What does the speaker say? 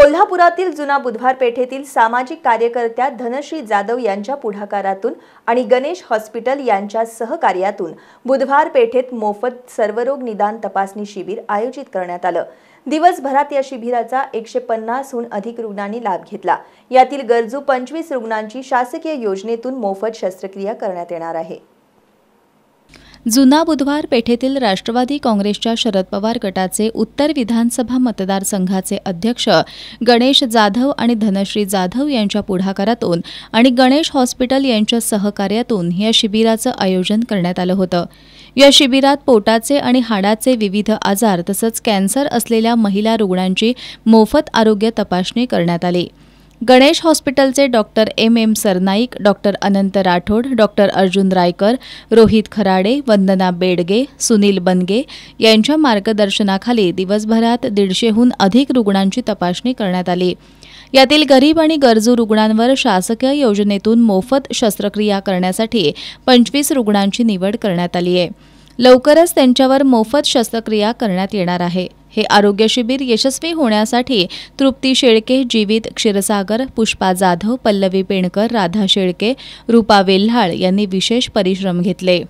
कोल्हापुरातील जुना बुधवार पेठेतील सामाजिक कार्यकर्त्या धनश्री जाधव यांच्या पुढाकारातून आणि गणेश हॉस्पिटल यांच्या सहकार्यातून बुधवार पेठेत मोफत सर्वरोग निदान तपासणी शिबिर आयोजित करण्यात आलं दिवसभरात या शिबिराचा एकशे पन्नासहून अधिक रुग्णांनी लाभ घेतला यातील गरजू पंचवीस रुग्णांची शासकीय योजनेतून मोफत शस्त्रक्रिया करण्यात येणार आहे जुना बुधवार पेठेतील राष्ट्रवादी काँग्रेसच्या शरद पवार गटाचे उत्तर विधानसभा मतदारसंघाचे अध्यक्ष गणेश जाधव आणि धनश्री जाधव यांच्या पुढाकारातून आणि गणेश हॉस्पिटल यांच्या सहकार्यातून या शिबिराचं आयोजन करण्यात आलं होतं या शिबिरात पोटाचे आणि हाडाचे विविध आजार तसंच कॅन्सर असलेल्या महिला रुग्णांची मोफत आरोग्य तपासणी करण्यात आली गणेश हॉस्पिटलचे doctor M M Sarnaik doctor Anant Rathod doctor Arjun Raikar Rohit Kharade Vandana Bedge Sunil Bange यांच्या मार्गदर्शनाखाली दिवसभरात दीडशेहून अधिक रुग्णांची तपासणी करण्यात आली यातील गरीब आणि गरजू रुग्णांवर शासकीय योजनेतून मोफत शस्त्रक्रिया करण्यासाठी पंचवीस रुग्णांची निवड करण्यात आली आहे लवकरच त्यांच्यावर मोफत शस्त्रक्रिया करण्यात येणार आहे हे आरोग्य शिबिर यशस्वी होण्यासाठी तृप्ती शेळके जीवित क्षीरसागर पुष्पा जाधव पल्लवी पेणकर राधा शेळके रूपा वेल्हाळ यांनी विशेष परिश्रम घेतले